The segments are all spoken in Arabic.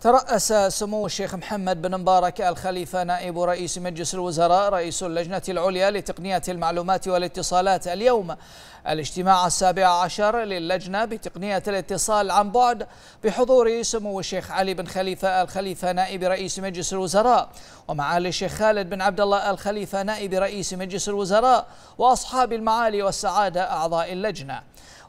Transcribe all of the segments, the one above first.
ترأس سمو الشيخ محمد بن مبارك الخليفة نائب رئيس مجلس الوزراء رئيس اللجنة العليا لتقنية المعلومات والاتصالات اليوم الاجتماع السابع عشر للجنة بتقنية الاتصال عن بعد بحضور سمو الشيخ علي بن خليفة الخليفة نائب رئيس مجلس الوزراء ومعالي الشيخ خالد بن عبد الله الخليفة نائب رئيس مجلس الوزراء وأصحاب المعالي والسعادة أعضاء اللجنة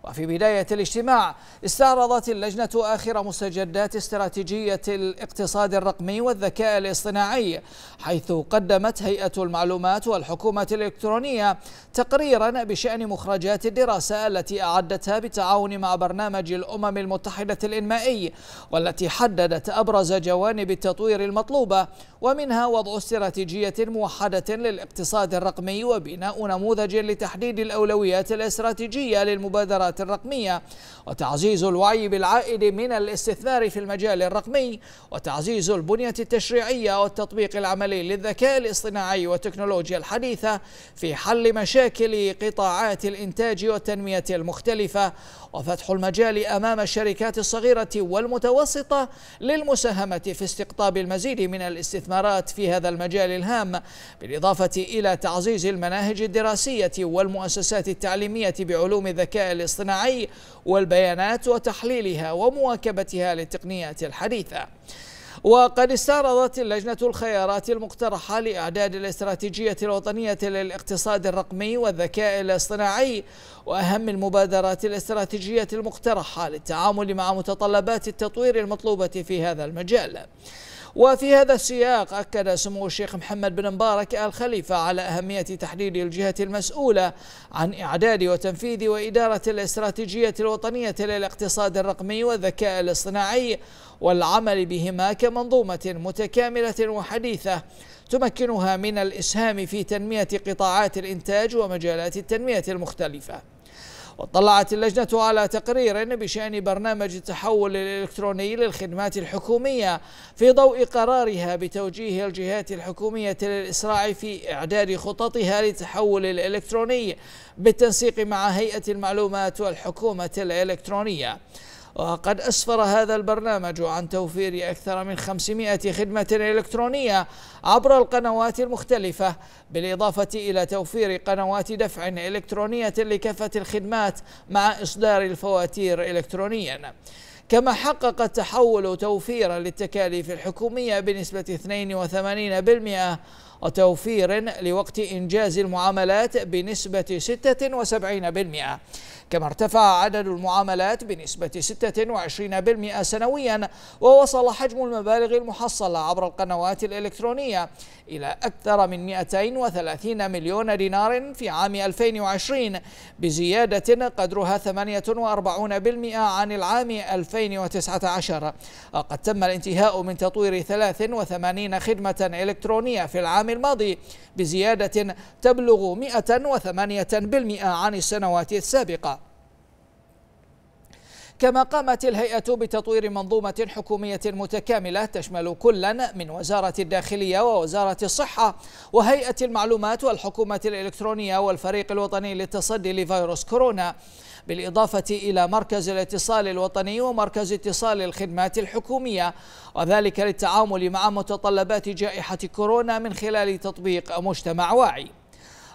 وفي بداية الاجتماع استعرضت اللجنة آخر مستجدات استراتيجية الاقتصاد الرقمي والذكاء الاصطناعي حيث قدمت هيئة المعلومات والحكومة الإلكترونية تقريرا بشأن مخرجات الدراسة التي أعدتها بالتعاون مع برنامج الأمم المتحدة الإنمائي والتي حددت أبرز جوانب التطوير المطلوبة ومنها وضع استراتيجية موحدة للاقتصاد الرقمي وبناء نموذج لتحديد الأولويات الاستراتيجية للمبادرات الرقمية وتعزيز الوعي بالعائد من الاستثمار في المجال الرقمي وتعزيز البنية التشريعية والتطبيق العملي للذكاء الاصطناعي والتكنولوجيا الحديثة في حل مشاكل قطاعات الإنتاج والتنمية المختلفة وفتح المجال أمام الشركات الصغيرة والمتوسطة للمساهمة في استقطاب المزيد من الاستثمارات في هذا المجال الهام بالإضافة إلى تعزيز المناهج الدراسية والمؤسسات التعليمية بعلوم الذكاء الاصطناعي الصناعي والبيانات وتحليلها ومواكبتها للتقنيات الحديثة وقد استعرضت اللجنة الخيارات المقترحة لإعداد الاستراتيجية الوطنية للاقتصاد الرقمي والذكاء الاصطناعي وأهم المبادرات الاستراتيجية المقترحة للتعامل مع متطلبات التطوير المطلوبة في هذا المجال وفي هذا السياق أكد سمو الشيخ محمد بن مبارك آل خليفة على أهمية تحديد الجهة المسؤولة عن إعداد وتنفيذ وإدارة الاستراتيجية الوطنية للاقتصاد الرقمي والذكاء الاصطناعي والعمل بهما كمنظومة متكاملة وحديثة تمكنها من الإسهام في تنمية قطاعات الإنتاج ومجالات التنمية المختلفة واطلعت اللجنة على تقرير بشأن برنامج التحول الإلكتروني للخدمات الحكومية في ضوء قرارها بتوجيه الجهات الحكومية للإسراع في إعداد خططها للتحول الإلكتروني بالتنسيق مع هيئة المعلومات والحكومة الإلكترونية وقد أسفر هذا البرنامج عن توفير أكثر من 500 خدمة إلكترونية عبر القنوات المختلفة بالإضافة إلى توفير قنوات دفع إلكترونية لكافة الخدمات مع إصدار الفواتير إلكترونياً كما حقق التحول توفيرا للتكاليف الحكومية بنسبة 82% وتوفير لوقت إنجاز المعاملات بنسبة 76% كما ارتفع عدد المعاملات بنسبة 26% سنويا ووصل حجم المبالغ المحصلة عبر القنوات الإلكترونية إلى أكثر من 230 مليون دينار في عام 2020 بزيادة قدرها 48% عن العام 2019 وقد تم الانتهاء من تطوير 83 خدمة إلكترونية في العام العام الماضي بزيادة تبلغ 108% عن السنوات السابقة كما قامت الهيئة بتطوير منظومة حكومية متكاملة تشمل كلا من وزارة الداخلية ووزارة الصحة وهيئة المعلومات والحكومة الإلكترونية والفريق الوطني للتصدي لفيروس كورونا بالإضافة إلى مركز الاتصال الوطني ومركز اتصال الخدمات الحكومية وذلك للتعامل مع متطلبات جائحة كورونا من خلال تطبيق مجتمع واعي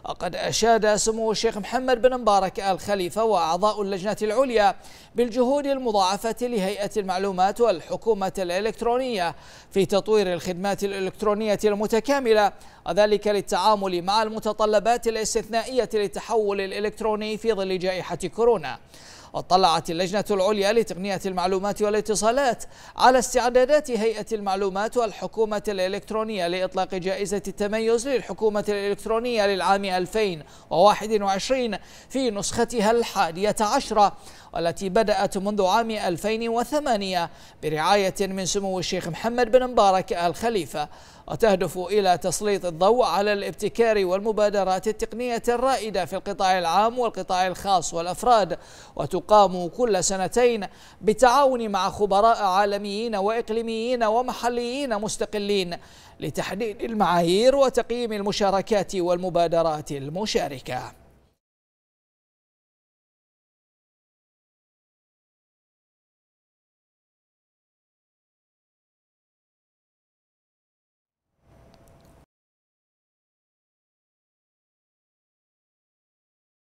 وقد أشاد سمو الشيخ محمد بن مبارك آل خليفة وأعضاء اللجنة العليا بالجهود المضاعفة لهيئة المعلومات والحكومة الإلكترونية في تطوير الخدمات الإلكترونية المتكاملة وذلك للتعامل مع المتطلبات الاستثنائية للتحول الإلكتروني في ظل جائحة كورونا واطلعت اللجنة العليا لتقنية المعلومات والاتصالات على استعدادات هيئة المعلومات والحكومة الإلكترونية لإطلاق جائزة التميز للحكومة الإلكترونية للعام 2021 في نسختها الحادية عشرة والتي بدأت منذ عام 2008 برعاية من سمو الشيخ محمد بن مبارك آل خليفة وتهدف إلى تسليط الضوء على الابتكار والمبادرات التقنية الرائدة في القطاع العام والقطاع الخاص والأفراد وتقام كل سنتين بالتعاون مع خبراء عالميين وإقليميين ومحليين مستقلين لتحديد المعايير وتقييم المشاركات والمبادرات المشاركة